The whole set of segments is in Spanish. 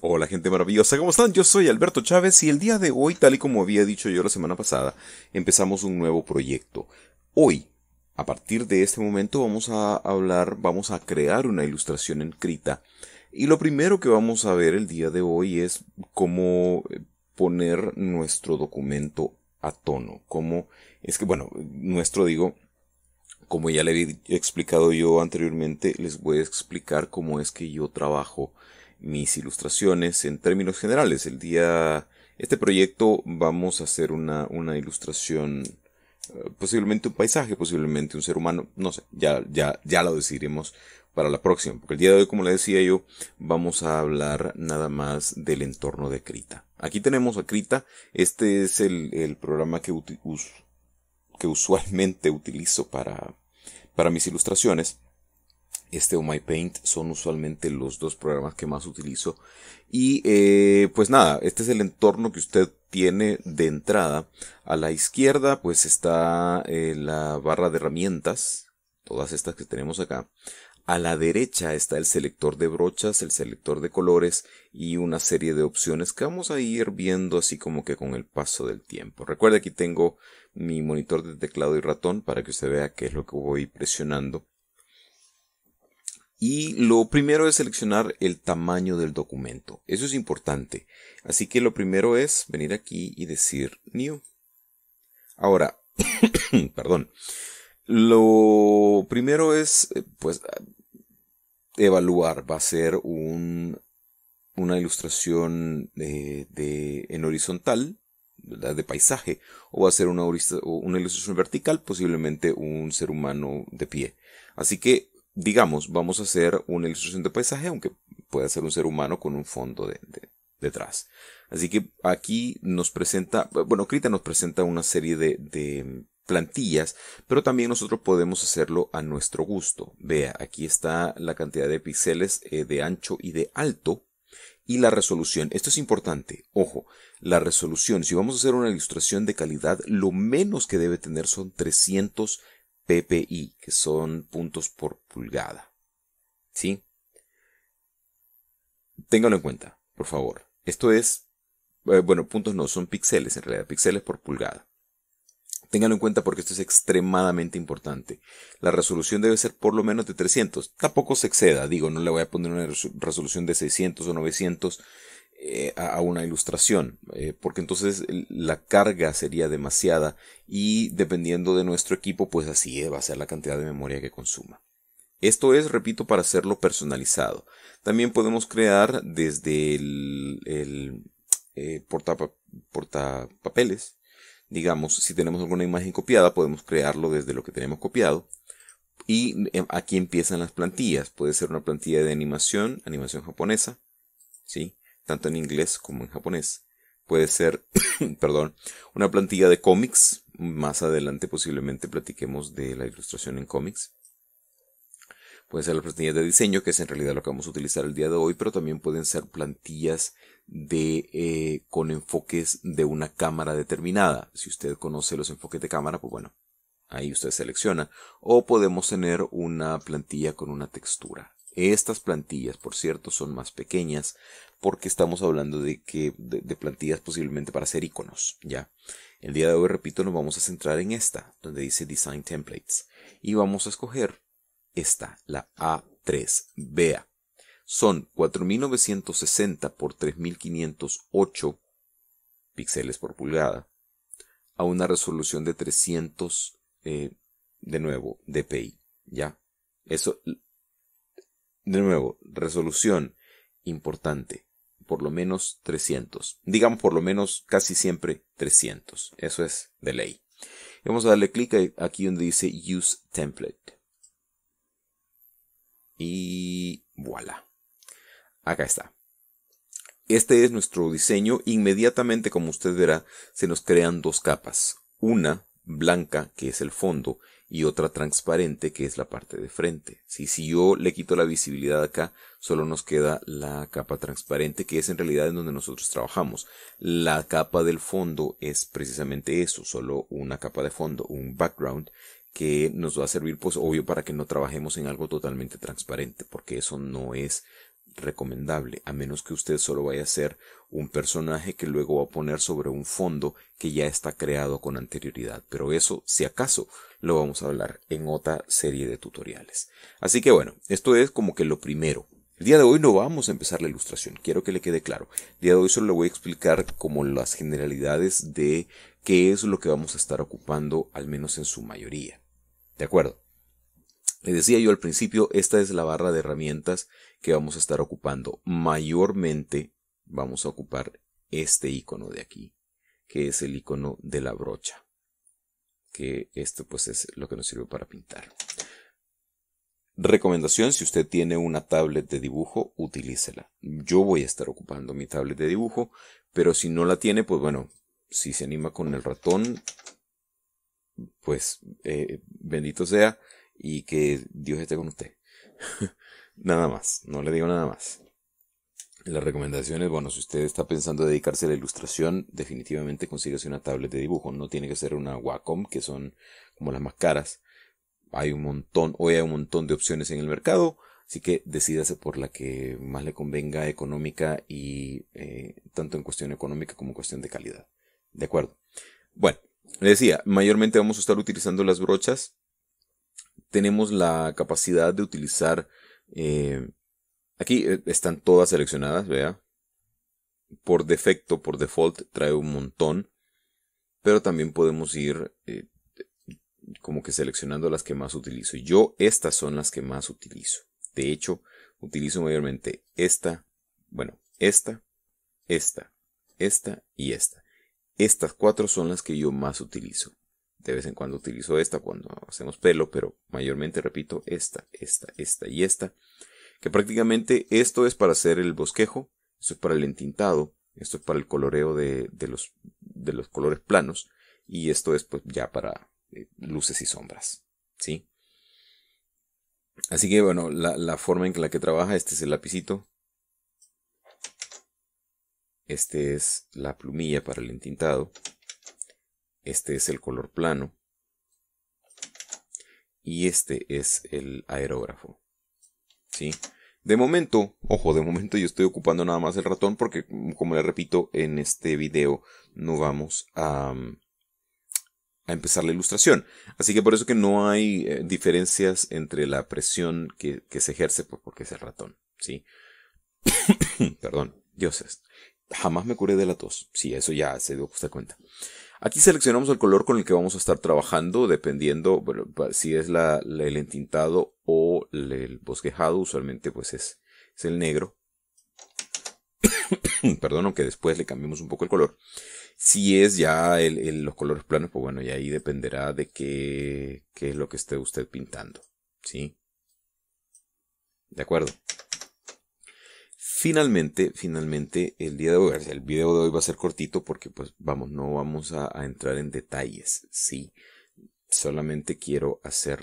Hola gente maravillosa, ¿cómo están? Yo soy Alberto Chávez y el día de hoy, tal y como había dicho yo la semana pasada, empezamos un nuevo proyecto. Hoy, a partir de este momento, vamos a hablar, vamos a crear una ilustración en Krita. Y lo primero que vamos a ver el día de hoy es cómo eh, poner nuestro documento a tono. Cómo es que, bueno, nuestro digo, como ya le he explicado yo anteriormente, les voy a explicar cómo es que yo trabajo mis ilustraciones en términos generales. El día, este proyecto vamos a hacer una, una ilustración, eh, posiblemente un paisaje, posiblemente un ser humano, no sé, ya, ya, ya lo decidiremos para la próxima, porque el día de hoy, como le decía yo, vamos a hablar nada más del entorno de Krita. Aquí tenemos a Krita, este es el, programa que, que usualmente utilizo para, para mis ilustraciones este o MyPaint son usualmente los dos programas que más utilizo. Y eh, pues nada, este es el entorno que usted tiene de entrada. A la izquierda pues está eh, la barra de herramientas, todas estas que tenemos acá. A la derecha está el selector de brochas, el selector de colores y una serie de opciones que vamos a ir viendo así como que con el paso del tiempo. Recuerde aquí tengo mi monitor de teclado y ratón para que usted vea qué es lo que voy presionando. Y lo primero es seleccionar el tamaño del documento. Eso es importante. Así que lo primero es venir aquí y decir new. Ahora, perdón. Lo primero es, eh, pues, evaluar. Va a ser un, una ilustración de, en horizontal, De paisaje. O va a ser una, una ilustración vertical, posiblemente un ser humano de pie. Así que digamos, vamos a hacer una ilustración de paisaje, aunque pueda ser un ser humano con un fondo detrás. Así que aquí nos presenta, bueno, Krita nos presenta una serie de, de plantillas, pero también nosotros podemos hacerlo a nuestro gusto. Vea, aquí está la cantidad de píxeles eh, de ancho y de alto y la resolución. Esto es importante. Ojo, la resolución. Si vamos a hacer una ilustración de calidad, lo menos que debe tener son 300 ppi, que son puntos por pulgada. ¿Sí? Ténganlo en cuenta, por favor. Esto es, eh, bueno, puntos no, son píxeles en realidad, píxeles por pulgada. Ténganlo en cuenta porque esto es extremadamente importante. La resolución debe ser por lo menos de 300. Tampoco se exceda, digo, no le voy a poner una resolución de 600 o 900 eh, a, una ilustración, eh, porque entonces la carga sería demasiada y dependiendo de nuestro equipo, pues así va a ser la cantidad de memoria que consuma. Esto es, repito, para hacerlo personalizado. También podemos crear desde el, eh, portapapeles, digamos, si tenemos alguna imagen copiada, podemos crearlo desde lo que tenemos copiado. Y em, aquí empiezan las plantillas. Puede ser una plantilla de animación, animación japonesa, ¿sí? tanto en inglés como en japonés. Puede ser, perdón, una plantilla de cómics. Más adelante posiblemente platiquemos de la ilustración en cómics. puede ser las plantillas de diseño, que es en realidad lo que vamos a utilizar el día de hoy, pero también pueden ser plantillas de eh, con enfoques de una cámara determinada. Si usted conoce los enfoques de cámara, pues bueno, ahí usted selecciona. O podemos tener una plantilla con una textura. Estas plantillas, por cierto, son más pequeñas porque estamos hablando de que de, plantillas posiblemente para hacer iconos, ¿ya? El día de hoy, repito, nos vamos a centrar en esta, donde dice Design Templates y vamos a escoger esta, la A3BA. Son 4960 por 3508 píxeles por pulgada a una resolución de 300 eh, de nuevo DPI, ¿ya? Eso de nuevo, resolución importante. Por lo menos 300. Digamos por lo menos casi siempre 300. Eso es de ley. Vamos a darle clic aquí donde dice Use Template. Y voilà. Acá está. Este es nuestro diseño. Inmediatamente, como usted verá, se nos crean dos capas. Una blanca, que es el fondo, y otra transparente que es la parte de frente. Si, si yo le quito la visibilidad acá, solo nos queda la capa transparente que es en realidad en donde nosotros trabajamos. La capa del fondo es precisamente eso, solo una capa de fondo, un background que nos va a servir pues obvio para que no trabajemos en algo totalmente transparente porque eso no es recomendable, a menos que usted solo vaya a ser un personaje que luego va a poner sobre un fondo que ya está creado con anterioridad. Pero eso, si acaso, lo vamos a hablar en otra serie de tutoriales. Así que bueno, esto es como que lo primero. El día de hoy no vamos a empezar la ilustración, quiero que le quede claro. El día de hoy solo le voy a explicar como las generalidades de qué es lo que vamos a estar ocupando, al menos en su mayoría. ¿De acuerdo? le decía yo al principio, esta es la barra de herramientas que vamos a estar ocupando. Mayormente vamos a ocupar este icono de aquí, que es el icono de la brocha, que esto pues es lo que nos sirve para pintar. Recomendación, si usted tiene una tablet de dibujo, utilícela. Yo voy a estar ocupando mi tablet de dibujo, pero si no la tiene, pues bueno, si se anima con el ratón, pues eh, bendito sea y que Dios esté con usted. Nada más, no le digo nada más. Las recomendaciones, bueno, si usted está pensando dedicarse a la ilustración, definitivamente consíguese una tablet de dibujo. No tiene que ser una Wacom, que son como las más caras. Hay un montón, hoy hay un montón de opciones en el mercado, así que decídase por la que más le convenga económica y eh, tanto en cuestión económica como en cuestión de calidad. ¿De acuerdo? Bueno, le decía, mayormente vamos a estar utilizando las brochas. Tenemos la capacidad de utilizar eh, aquí eh, están todas seleccionadas, vea. Por defecto, por default, trae un montón. Pero también podemos ir eh, como que seleccionando las que más utilizo. Yo estas son las que más utilizo. De hecho, utilizo mayormente esta, bueno, esta, esta, esta y esta. Estas cuatro son las que yo más utilizo. De vez en cuando utilizo esta cuando hacemos pelo, pero mayormente repito esta, esta, esta y esta. Que prácticamente esto es para hacer el bosquejo, esto es para el entintado, esto es para el coloreo de, los, de los colores planos y esto es pues ya para eh, luces y sombras. ¿Sí? Así que bueno, la, la, forma en la que trabaja, este es el lapicito. Este es la plumilla para el entintado. Este es el color plano. Y este es el aerógrafo. ¿Sí? De momento, ojo, de momento yo estoy ocupando nada más el ratón porque, como le repito, en este video no vamos a, mm, empezar la ilustración. Así que por eso que no hay eh, diferencias entre la presión que, se ejerce pues, porque es el ratón, ¿sí? Perdón, dioses. Jamás me curé de la tos. Sí, eso ya se dio usted cuenta. Aquí seleccionamos el color con el que vamos a estar trabajando, dependiendo bueno, si es el entintado o el bosquejado, usualmente pues es, el negro. Perdón, aunque después le cambiemos un poco el color. Si es ya los colores planos, pues bueno, y ahí dependerá de qué, qué es lo que esté usted pintando. ¿Sí? ¿De acuerdo? Finalmente, finalmente, el día de hoy, el video de hoy va a ser cortito porque pues vamos, no vamos a, entrar en detalles, sí. Solamente quiero hacer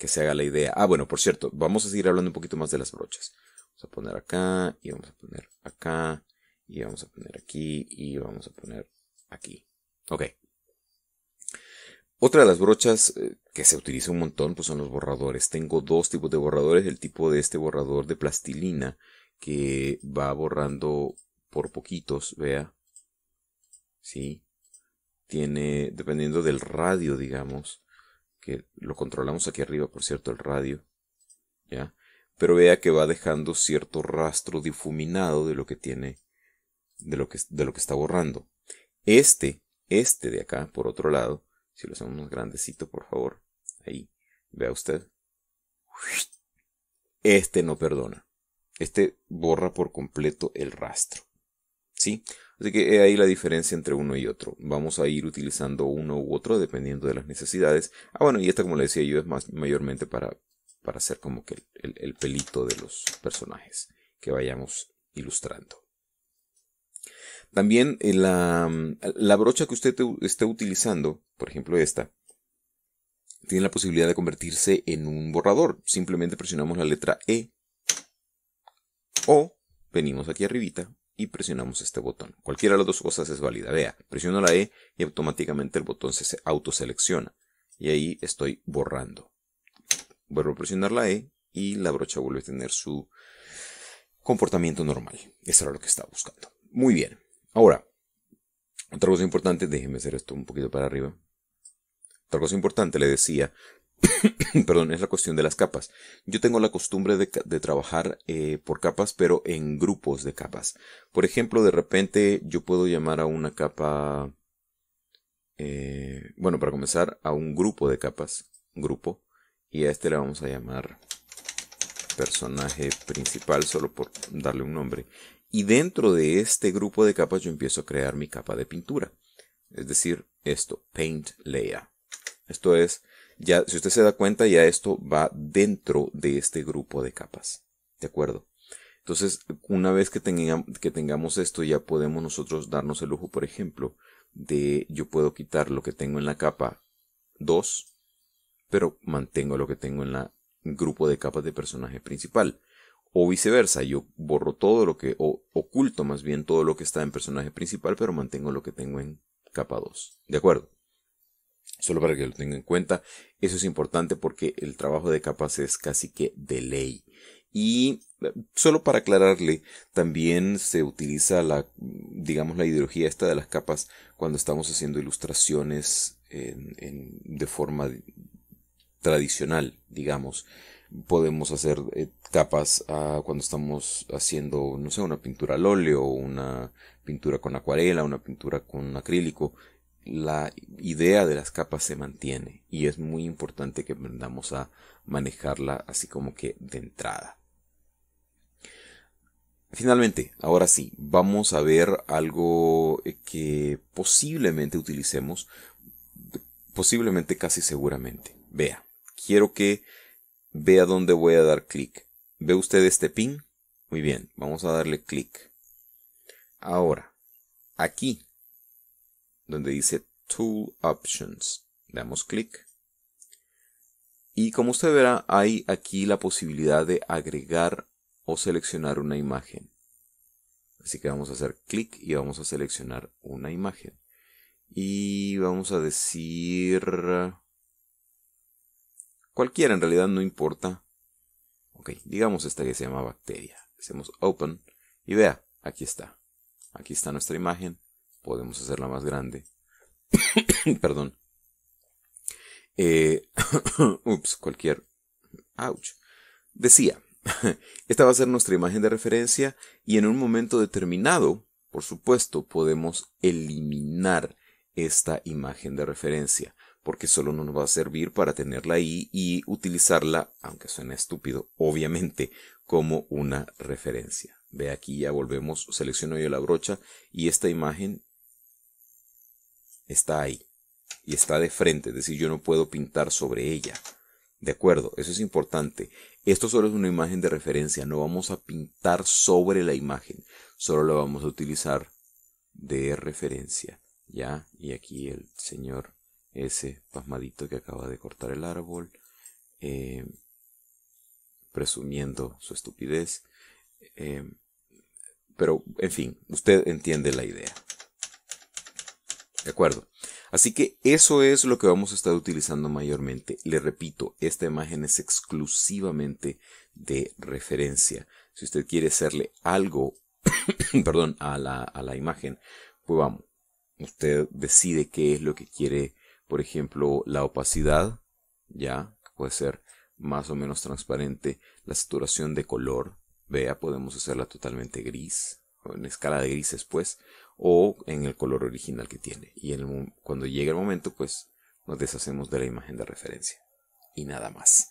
que se haga la idea. Ah, bueno, por cierto, vamos a seguir hablando un poquito más de las brochas. Vamos a poner acá y vamos a poner acá y vamos a poner aquí y vamos a poner aquí. Ok. Otra de las brochas eh, que se utiliza un montón pues son los borradores. Tengo dos tipos de borradores, el tipo de este borrador de plastilina que va borrando por poquitos, vea. ¿Sí? Tiene, dependiendo del radio, digamos, que lo controlamos aquí arriba, por cierto, el radio, ¿ya? Pero vea que va dejando cierto rastro difuminado de lo que tiene, de lo que, de lo que está borrando. Este, este de acá, por otro lado, si lo hacemos más grandecito, por favor, ahí, vea usted. Este no perdona. Este borra por completo el rastro. ¿Sí? Así que ahí la diferencia entre uno y otro. Vamos a ir utilizando uno u otro dependiendo de las necesidades. Ah, bueno, y esta, como le decía yo, es más mayormente para, para hacer como que el, pelito de los personajes que vayamos ilustrando. También eh, la, la, brocha que usted esté utilizando, por ejemplo esta, tiene la posibilidad de convertirse en un borrador. Simplemente presionamos la letra E o venimos aquí arribita y presionamos este botón. Cualquiera de las dos cosas es válida. Vea, presiono la E y automáticamente el botón se autoselecciona. Y ahí estoy borrando. Vuelvo a presionar la E y la brocha vuelve a tener su comportamiento normal. Eso era lo que estaba buscando. Muy bien. Ahora, otra cosa importante, déjeme hacer esto un poquito para arriba. Otra cosa importante, le decía, perdón, es la cuestión de las capas. Yo tengo la costumbre de, trabajar eh, por capas, pero en grupos de capas. Por ejemplo, de repente yo puedo llamar a una capa, eh, bueno, para comenzar, a un grupo de capas, grupo, y a este le vamos a llamar personaje principal, solo por darle un nombre. Y dentro de este grupo de capas yo empiezo a crear mi capa de pintura. Es decir, esto, Paint Layer. Esto es ya, si usted se da cuenta, ya esto va dentro de este grupo de capas. ¿De acuerdo? Entonces, una vez que, que tengamos esto, ya podemos nosotros darnos el lujo, por ejemplo, de yo puedo quitar lo que tengo en la capa 2, pero mantengo lo que tengo en la grupo de capas de personaje principal. O viceversa, yo borro todo lo que, o oculto más bien todo lo que está en personaje principal, pero mantengo lo que tengo en capa 2. ¿De acuerdo? Solo para que lo tenga en cuenta, eso es importante porque el trabajo de capas es casi que de ley. Y eh, solo para aclararle, también se utiliza la, digamos, la ideología esta de las capas cuando estamos haciendo ilustraciones en, de forma tradicional, digamos. Podemos hacer eh, capas cuando estamos haciendo, no sé, una pintura al óleo, una pintura con acuarela, una pintura con acrílico, la idea de las capas se mantiene y es muy importante que aprendamos a manejarla así como que de entrada. Finalmente, ahora sí, vamos a ver algo eh, que posiblemente utilicemos, posiblemente casi seguramente. Vea, quiero que vea dónde voy a dar clic. ¿Ve usted este pin? Muy bien, vamos a darle clic. Ahora, aquí donde dice Tool Options. Damos clic. Y como usted verá, hay aquí la posibilidad de agregar o seleccionar una imagen. Así que vamos a hacer clic y vamos a seleccionar una imagen. Y vamos a decir... Cualquiera, en realidad no importa. Ok, digamos esta que se llama bacteria. Hacemos open y vea, aquí está. Aquí está nuestra imagen podemos hacerla más grande. Perdón. Eh, ups, cualquier. Ouch. Decía, esta va a ser nuestra imagen de referencia y en un momento determinado, por supuesto, podemos eliminar esta imagen de referencia, porque solo nos va a servir para tenerla ahí y utilizarla, aunque suene estúpido, obviamente, como una referencia. Ve aquí, ya volvemos, selecciono yo la brocha y esta imagen está ahí y está de frente, es decir, yo no puedo pintar sobre ella. De acuerdo, eso es importante. Esto solo es una imagen de referencia, no vamos a pintar sobre la imagen, solo la vamos a utilizar de referencia. Ya, y aquí el señor ese pasmadito que acaba de cortar el árbol, eh, presumiendo su estupidez. Eh, pero, en fin, usted entiende la idea. ¿De acuerdo? Así que eso es lo que vamos a estar utilizando mayormente. Le repito, esta imagen es exclusivamente de referencia. Si usted quiere hacerle algo, perdón, a la, a la imagen, pues vamos. Usted decide qué es lo que quiere, por ejemplo, la opacidad, ya, puede ser más o menos transparente, la saturación de color, vea, podemos hacerla totalmente gris, en escala de grises, pues, o en el color original que tiene. Y cuando llegue el momento, pues nos deshacemos de la imagen de referencia. Y nada más.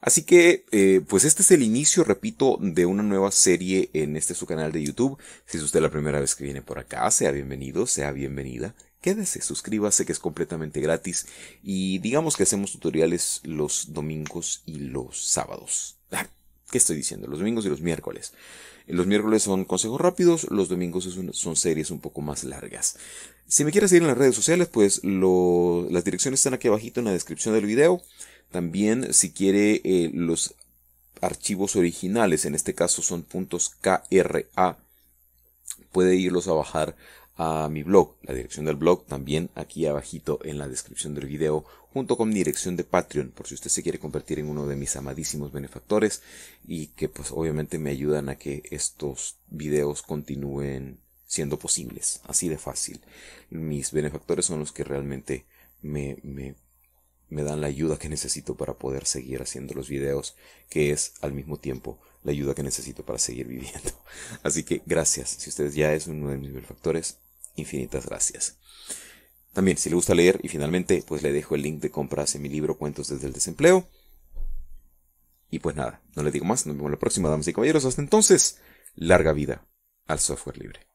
Así que, eh, pues este es el inicio, repito, de una nueva serie en este su canal de YouTube. Si es usted la primera vez que viene por acá, sea bienvenido, sea bienvenida. Quédese, suscríbase que es completamente gratis. Y digamos que hacemos tutoriales los domingos y los sábados. Ah, ¿Qué estoy diciendo? Los domingos y los miércoles. Los miércoles son consejos rápidos, los domingos son series un poco más largas. Si me quieres seguir en las redes sociales, pues las direcciones están aquí abajito en la descripción del video. También si quiere eh, los archivos originales, en este caso son puntos .kra, puede irlos a bajar a mi blog. La dirección del blog también aquí abajito en la descripción del video, junto con mi dirección de Patreon, por si usted se quiere convertir en uno de mis amadísimos benefactores y que pues obviamente me ayudan a que estos videos continúen siendo posibles, así de fácil. Mis benefactores son los que realmente me, me, me dan la ayuda que necesito para poder seguir haciendo los videos, que es al mismo tiempo la ayuda que necesito para seguir viviendo. Así que gracias. Si ustedes ya es uno de mis benefactores, infinitas gracias. También, si le gusta leer, y finalmente, pues le dejo el link de compras en mi libro Cuentos desde el desempleo. Y pues nada, no le digo más, nos vemos la próxima, damas y caballeros. Hasta entonces, larga vida al software libre.